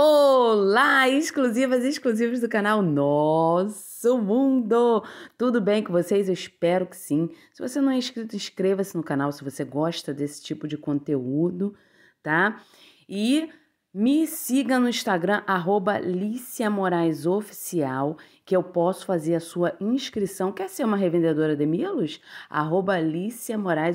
Olá, exclusivas e exclusivos do canal Nosso Mundo! Tudo bem com vocês? Eu espero que sim. Se você não é inscrito, inscreva-se no canal se você gosta desse tipo de conteúdo, tá? E me siga no Instagram, arroba Oficial, que eu posso fazer a sua inscrição. Quer ser uma revendedora de milos? Arroba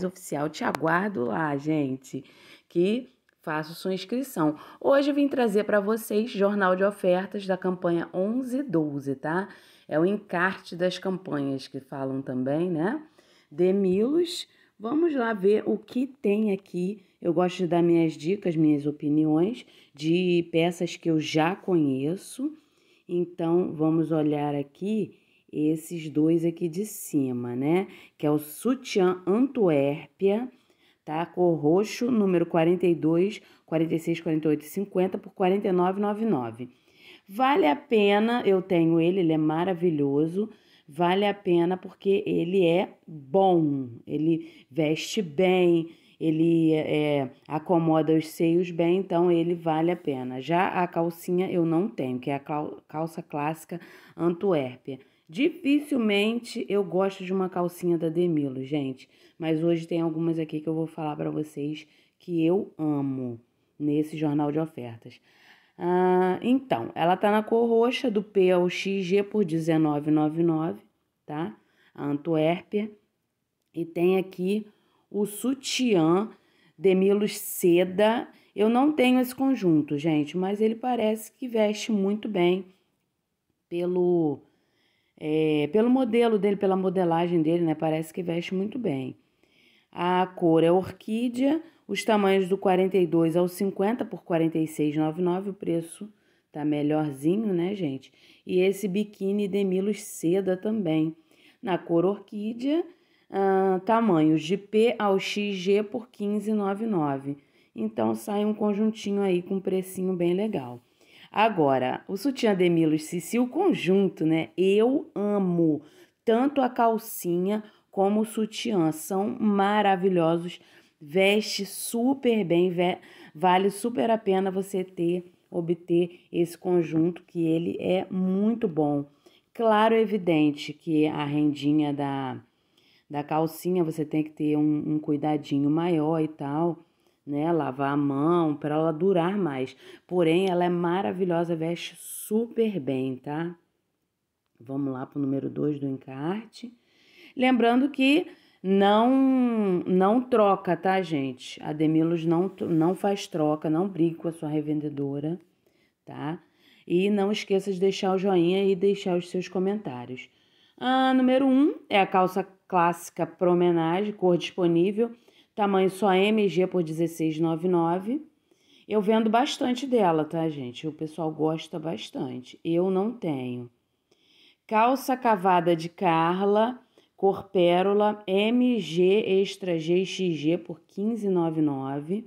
Oficial. Te aguardo lá, gente. Que faça sua inscrição. Hoje vim trazer para vocês jornal de ofertas da campanha 11 e 12, tá? É o encarte das campanhas que falam também, né? Demilos. Vamos lá ver o que tem aqui. Eu gosto de dar minhas dicas, minhas opiniões de peças que eu já conheço. Então, vamos olhar aqui esses dois aqui de cima, né? Que é o sutiã Antuérpia tá? Cor roxo, número 42, 46, 48 e 50 por 49,99. Vale a pena, eu tenho ele, ele é maravilhoso. Vale a pena porque ele é bom, ele veste bem, ele é, acomoda os seios bem, então ele vale a pena. Já a calcinha eu não tenho, que é a calça clássica Antuérpia. Dificilmente eu gosto de uma calcinha da Demilo, gente, mas hoje tem algumas aqui que eu vou falar para vocês que eu amo nesse jornal de ofertas. Ah, então, ela tá na cor roxa do P ao XG por 19,99, tá? A Antuérpia. E tem aqui o sutiã Demilos Seda. Eu não tenho esse conjunto, gente, mas ele parece que veste muito bem pelo é, pelo modelo dele, pela modelagem dele, né? Parece que veste muito bem. A cor é orquídea, os tamanhos do 42 ao 50 por 46,99, o preço tá melhorzinho, né, gente? E esse biquíni Demilos seda também, na cor orquídea, ah, tamanhos de P ao XG por 15,99. Então sai um conjuntinho aí com um precinho bem legal. Agora, o sutiã de Milos Cici, o conjunto, né? Eu amo tanto a calcinha como o sutiã. São maravilhosos, veste super bem, vale super a pena você ter, obter esse conjunto, que ele é muito bom. Claro, evidente que a rendinha da, da calcinha você tem que ter um, um cuidadinho maior e tal, né? Lavar a mão para ela durar mais. Porém, ela é maravilhosa, veste super bem, tá? Vamos lá para o número 2 do encarte. Lembrando que não não troca, tá, gente? A Demilos não, não faz troca, não briga com a sua revendedora, tá? E não esqueça de deixar o joinha e deixar os seus comentários. A ah, número 1 um é a calça clássica promenade, cor disponível tamanho só MG por 16,99. Eu vendo bastante dela, tá, gente? O pessoal gosta bastante. Eu não tenho. Calça cavada de Carla, cor pérola, MG extra G por 15,99.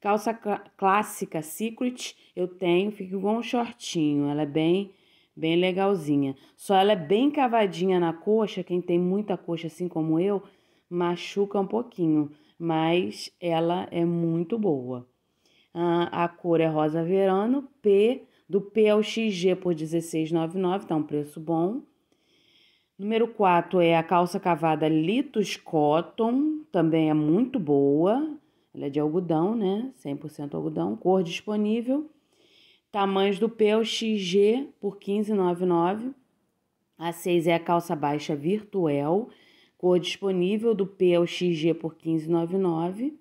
Calça clássica Secret, eu tenho, fica igual um shortinho, ela é bem bem legalzinha. Só ela é bem cavadinha na coxa, quem tem muita coxa assim como eu, machuca um pouquinho mas ela é muito boa. A cor é rosa verano, P, do P ao XG por 16,99, tá um preço bom. Número 4 é a calça cavada Litos Cotton, também é muito boa. Ela é de algodão, né? 100% algodão, cor disponível. Tamanhos do P ao XG por R$15,99. A 6 é a calça baixa Virtual, cor disponível do P ao XG por 15,99.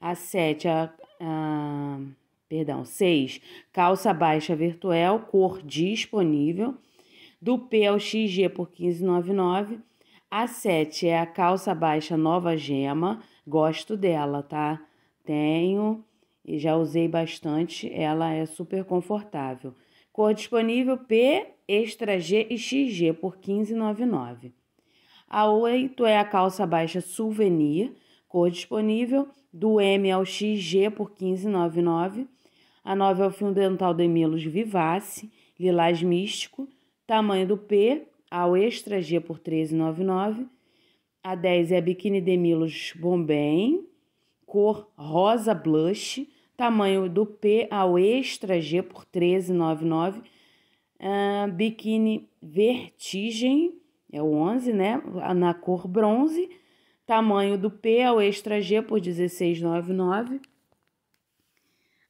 A 7, a, a, perdão, 6, calça baixa virtual, cor disponível do P ao XG por 15,99. A 7 é a calça baixa nova gema, gosto dela, tá? Tenho e já usei bastante, ela é super confortável. Cor disponível P, extra G e XG por 15,99. A 8 é a calça baixa Souvenir, cor disponível, do M ao XG por 15,99. A 9 é o fio dental de Demilos Vivace, lilás místico, tamanho do P ao extra G por 13,99. A 10 é a biquíni de Demilos Bombem, cor rosa blush, tamanho do P ao extra G por 13,99. Uh, ah, biquíni Vertigem, é o 11, né? Na cor bronze. Tamanho do P ao é extra G por 16,99.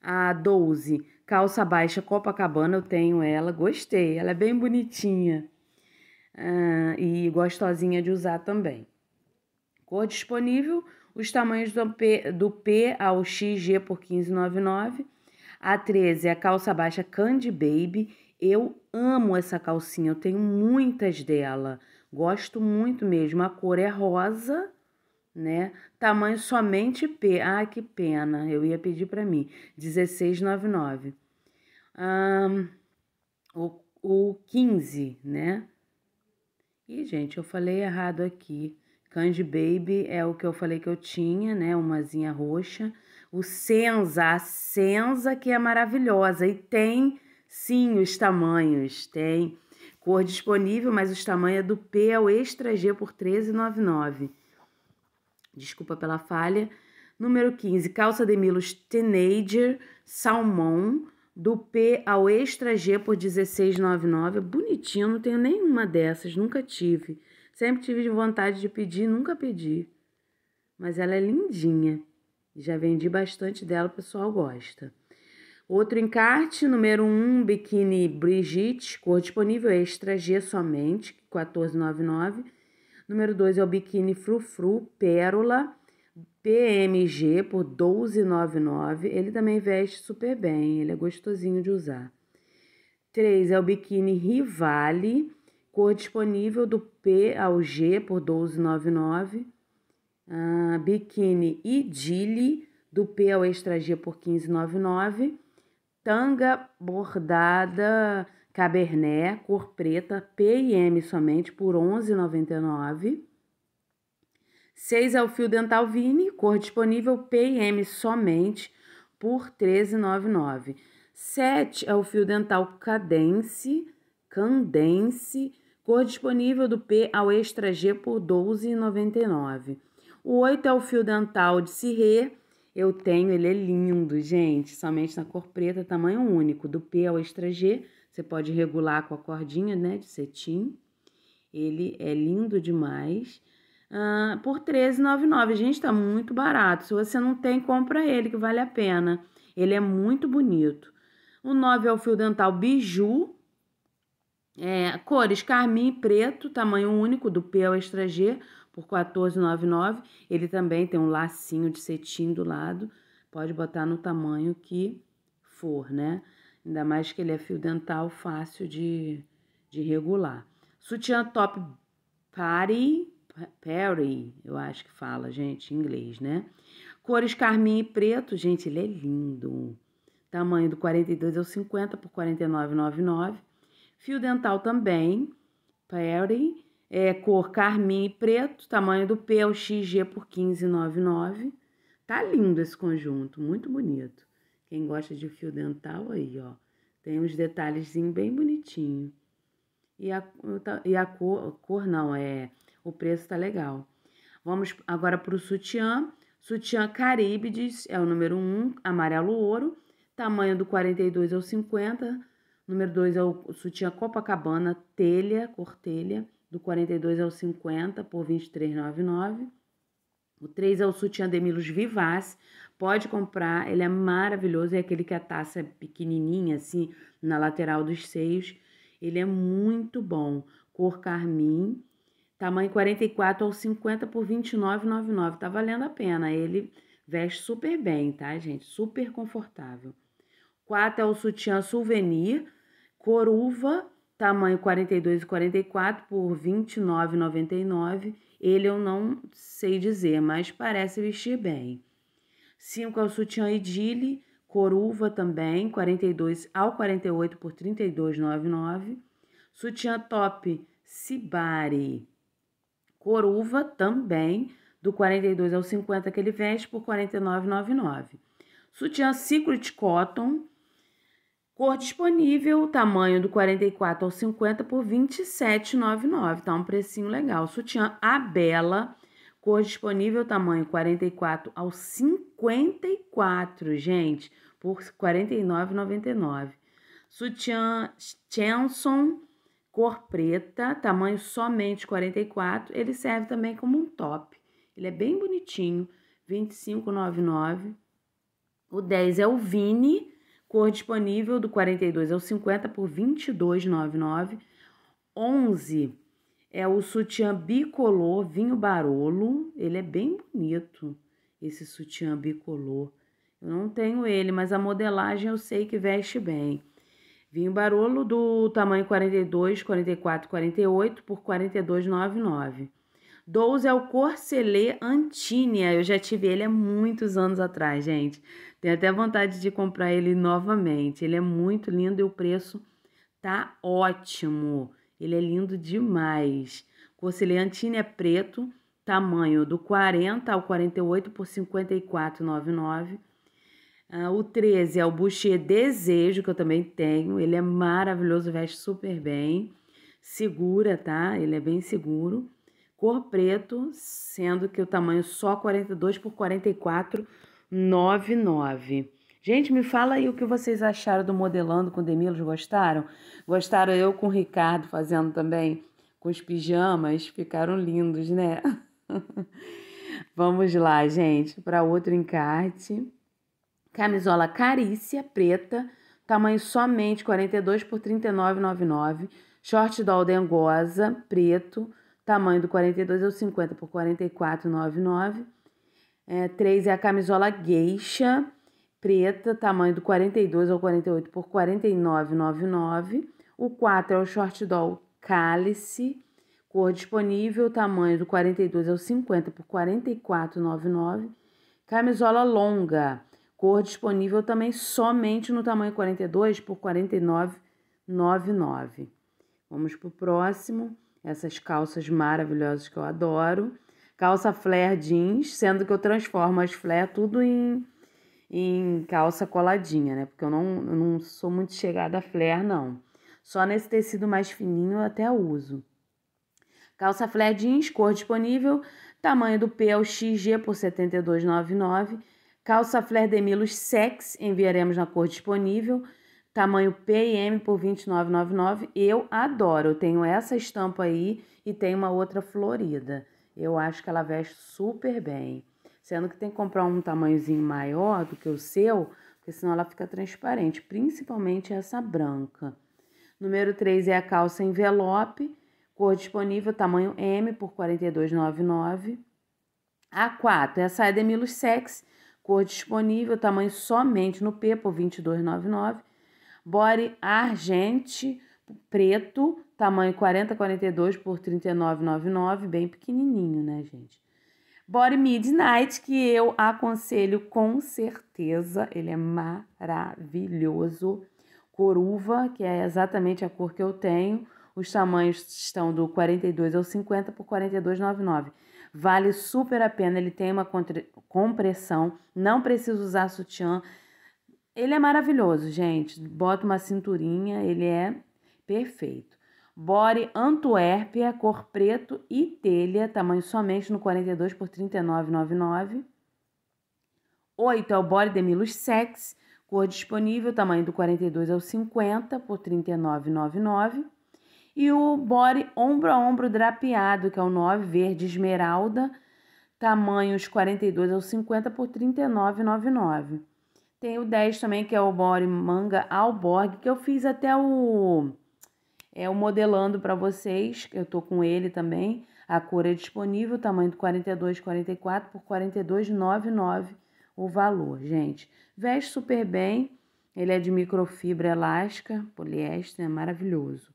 A 12, calça baixa Copacabana, eu tenho ela, gostei. Ela é bem bonitinha. Ah, e gostosinha de usar também. Cor disponível, os tamanhos do P, do P ao XG por 15,99. A 13 é a calça baixa Candy Baby. Eu amo essa calcinha, eu tenho muitas dela. Gosto muito mesmo. A cor é rosa, né? Tamanho somente P. Ah, que pena. Eu ia pedir para mim. 16,99. Um, o, o 15, né? E, gente, eu falei errado aqui. Candy Baby é o que eu falei que eu tinha, né? Umazinha roxa. O Senza, a Senza que é maravilhosa. E tem Sim, os tamanhos. Tem cor disponível, mas os tamanhos é do P ao extra G por R$13,99. Desculpa pela falha. Número 15, calça de milos Teenager Salmão, do P ao extra G por 16,99. Bonitinho, não tenho nenhuma dessas, nunca tive. Sempre tive vontade de pedir, nunca pedi. Mas ela é lindinha. Já vendi bastante dela, o pessoal gosta. Outro encarte, número 1, biquíni Brigitte, cor disponível extra G somente, 14,99. Número 2 é o biquíni Frufru Pérola, PMG, por 12,99. Ele também veste super bem, ele é gostosinho de usar. 3 é o biquíni Rivale, cor disponível do P ao G, por 12,99. Ah, biquíni Idile, do P ao extra G, por 15,99 tanga bordada caberné, cor preta, P&M somente por R$ 11,99. 6 é o fio dental Vini, cor disponível P&M somente por R$ 13,99. 7 é o fio dental Cadence, Candence, cor disponível do P ao extra G por R$ 12,99. O 8 é o fio dental de Cirré, eu tenho, ele é lindo, gente, somente na cor preta, tamanho único, do P ao extra G, você pode regular com a cordinha, né, de cetim. Ele é lindo demais. Ah, por R$13,99, gente, tá muito barato. Se você não tem, compra ele, que vale a pena. Ele é muito bonito. O 9 é o fio dental Biju, é, cores carmim e preto, tamanho único do P ao extra G, por 14,99. Ele também tem um lacinho de cetim do lado. Pode botar no tamanho que for, né? Ainda mais que ele é fio dental fácil de, de regular. Sutiã top party, Perry, eu acho que fala, gente, em inglês, né? Cores carmim e preto, gente, ele é lindo. Tamanho do 42 ao 50 por 49,99. Fio dental também, Perry é, cor carmim e preto, tamanho do P é o XG por 1599. Tá lindo esse conjunto, muito bonito. Quem gosta de fio dental aí, ó, tem uns detalhezinhos bem bonitinho. E a, tá, e a cor, cor não, é, o preço tá legal. Vamos agora para o sutiã. Sutiã Caríbides é o número 1, amarelo ouro. Tamanho do 42 ao 50. Número 2 é o sutiã Copacabana, telha, cor telha do 42 ao 50 por 23,99. O 3 é o sutiã Demilos Vivace, pode comprar, ele é maravilhoso, é aquele que a taça é pequenininha assim na lateral dos seios. Ele é muito bom, cor carmim, tamanho 44 ao 50 por 29,99. Tá valendo a pena, ele veste super bem, tá, gente? Super confortável. 4 é o sutiã Souvenir, cor uva, tamanho 42 e 44 por 29,99. Ele eu não sei dizer, mas parece vestir bem. 5 é o sutiã idile, coruva também, 42 ao 48 por 32,99. Sutiã top Sibari, coruva também, do 42 ao 50 que ele veste por 49,99. Sutiã Secret Cotton, Cor disponível, tamanho do 44 ao 50 por 27,99, tá um precinho legal. Sutiã a Bela, cor disponível, tamanho 44 ao 54, gente, por 49,99. Sutiã Chanson, cor preta, tamanho somente 44, ele serve também como um top. Ele é bem bonitinho, 25,99. O 10 é o Vini, Cor disponível do 42 ao 50 por 22,99. 11 é o sutiã bicolor vinho barolo. Ele é bem bonito, esse sutiã bicolor. Eu não tenho ele, mas a modelagem eu sei que veste bem. Vinho barolo do tamanho 42, 44, 48 por 42,99. 12 é o Corcelê Antínia. Eu já tive ele há muitos anos atrás, gente. Tenho até vontade de comprar ele novamente. Ele é muito lindo e o preço tá ótimo. Ele é lindo demais. Corcelê Antínia é preto, tamanho do 40 ao 48 por 54,99. Ah, o 13 é o Boucher Desejo, que eu também tenho. Ele é maravilhoso, veste super bem. Segura, tá? Ele é bem seguro cor preto, sendo que o tamanho só 42 por 44, 99. Gente, me fala aí o que vocês acharam do modelando com Demilos, gostaram? Gostaram eu com o Ricardo fazendo também com os pijamas, ficaram lindos, né? Vamos lá, gente, para outro encarte. Camisola carícia preta, tamanho somente 42 por 39,99. Short doll aldengoza preto, tamanho do 42 é o 50 por 44,99. É, 3 é a camisola gueixa preta, tamanho do 42 ao 48 por 49,99. O 4 é o short doll cálice, cor disponível, tamanho do 42 ao 50 por 44,99. Camisola longa, cor disponível também somente no tamanho 42 por 49,99. Vamos para o próximo essas calças maravilhosas que eu adoro. Calça flare jeans, sendo que eu transformo as flare tudo em, em calça coladinha, né? Porque eu não, eu não sou muito chegada a flare, não. Só nesse tecido mais fininho eu até uso. Calça flare jeans, cor disponível, tamanho do P ao é XG por R$ 72,99. Calça flare Demilos Sex, enviaremos na cor disponível tamanho P e M por 29,99. Eu adoro. Eu tenho essa estampa aí e tem uma outra florida. Eu acho que ela veste super bem. Sendo que tem que comprar um tamanhozinho maior do que o seu, porque senão ela fica transparente, principalmente essa branca. Número 3 é a calça envelope, cor disponível, tamanho M por R$ 42,99. A 4 é a saia Demilos Sex, cor disponível, tamanho somente no P por R$ 22,99 body argente preto, tamanho 42 por 3999, bem pequenininho, né, gente? Body Midnight, que eu aconselho com certeza, ele é maravilhoso. Coruva, que é exatamente a cor que eu tenho. Os tamanhos estão do 42 ao 50 por 42,99. Vale super a pena, ele tem uma compressão, não precisa usar sutiã, ele é maravilhoso, gente. Bota uma cinturinha, ele é perfeito. Bore Antuérpia, cor preto e telha, tamanho somente no 42 por 39,99. 8 é o Bore Demilos Sex, cor disponível, tamanho do 42 ao 50 por 39,99. E o Bore Ombro a Ombro Drapeado, que é o 9, verde esmeralda, tamanhos 42 ao 50 por 39,99. Tem o 10 também, que é o Bore Manga Alborg, que eu fiz até o, é, o modelando para vocês. Eu tô com ele também. A cor é disponível, tamanho de 42, 44 por 42,99 o valor, gente. Veste super bem. Ele é de microfibra elástica, poliéster, é maravilhoso.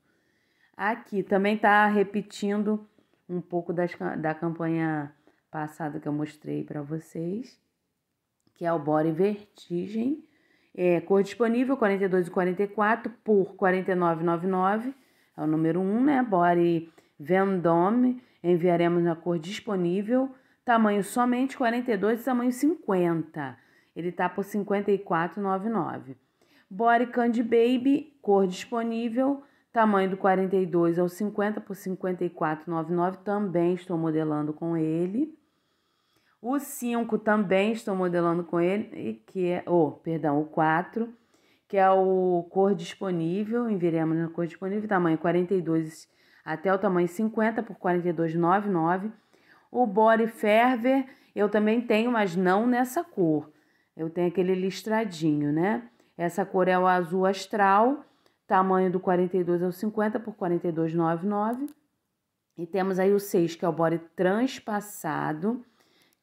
Aqui também tá repetindo um pouco das, da campanha passada que eu mostrei para vocês que é o Bore Vertigem. É, cor disponível 42 e 44 por 49,99. É o número 1, né? Bore Vendome. Enviaremos na cor disponível. Tamanho somente 42 e tamanho 50. Ele tá por 54,99. Bore Candy Baby, cor disponível. Tamanho do 42 ao 50 por 54,99. Também estou modelando com ele. O 5 também estou modelando com ele, que é, oh, perdão, o 4, que é o cor disponível, enviaremos na cor disponível, tamanho 42 até o tamanho 50 por 42,99. O Body Ferver eu também tenho, mas não nessa cor. Eu tenho aquele listradinho, né? Essa cor é o azul astral, tamanho do 42 ao 50 por 42,99. E temos aí o 6, que é o body transpassado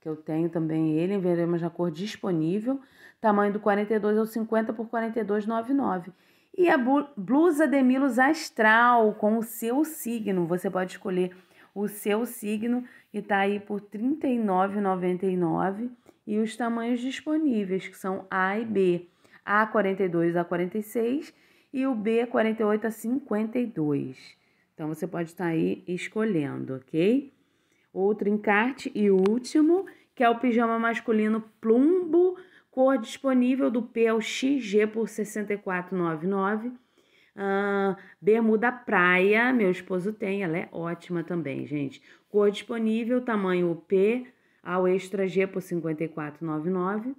que eu tenho também ele, veremos na cor disponível, tamanho do 42 ao 50 por 42,99. E a blusa Demilos Astral com o seu signo, você pode escolher o seu signo e tá aí por R$ 39,99 e os tamanhos disponíveis, que são A e B, A 42 a 46 e o B 48 a 52. Então você pode estar tá aí escolhendo, ok? Outro encarte e último, que é o pijama masculino plumbo, cor disponível do P ao XG por R$ 64,99. Uh, bermuda praia, meu esposo tem, ela é ótima também, gente. Cor disponível, tamanho P ao extra G por R$ 54,99.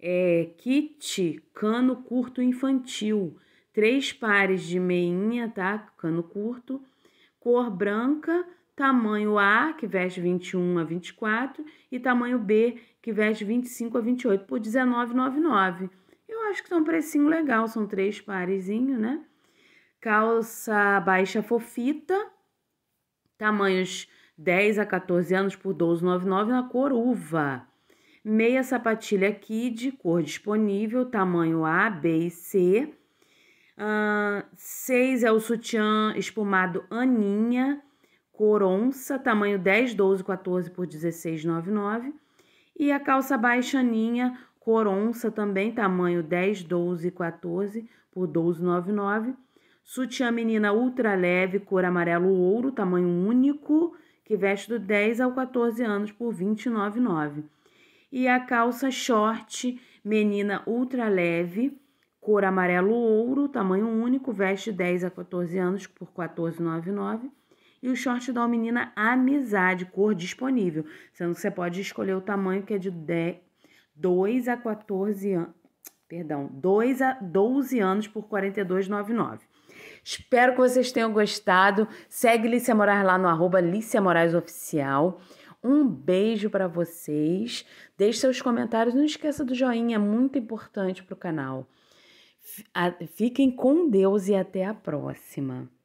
É, kit cano curto infantil, três pares de meinha, tá? Cano curto, cor branca, tamanho A, que veste 21 a 24, e tamanho B, que veste 25 a 28, por R$19,99. Eu acho que são um precinho legal, são três parezinho, né? Calça baixa fofita, tamanhos 10 a 14 anos por 12,99 na cor uva. Meia sapatilha kid, cor disponível, tamanho A, B e C. Uh, 6 é o sutiã espumado Aninha, coronça, tamanho 10, 12, 14 por 16, 99. E a calça baixaninha, coronça também, tamanho 10, 12, 14 por 12, 99. Sutiã menina ultra leve, cor amarelo ouro, tamanho único, que veste do 10 ao 14 anos por 29,9. E a calça short menina ultra leve, cor amarelo ouro, tamanho único, veste 10 a 14 anos por 14,99 e o short da menina Amizade, cor disponível, sendo que você pode escolher o tamanho que é de 10, 2 a 14 anos, perdão, 2 a 12 anos por 42,99. Espero que vocês tenham gostado. Segue Lícia Moraes lá no arroba Lícia Moraes Oficial. Um beijo para vocês. Deixe seus comentários. Não esqueça do joinha, é muito importante para o canal. Fiquem com Deus e até a próxima.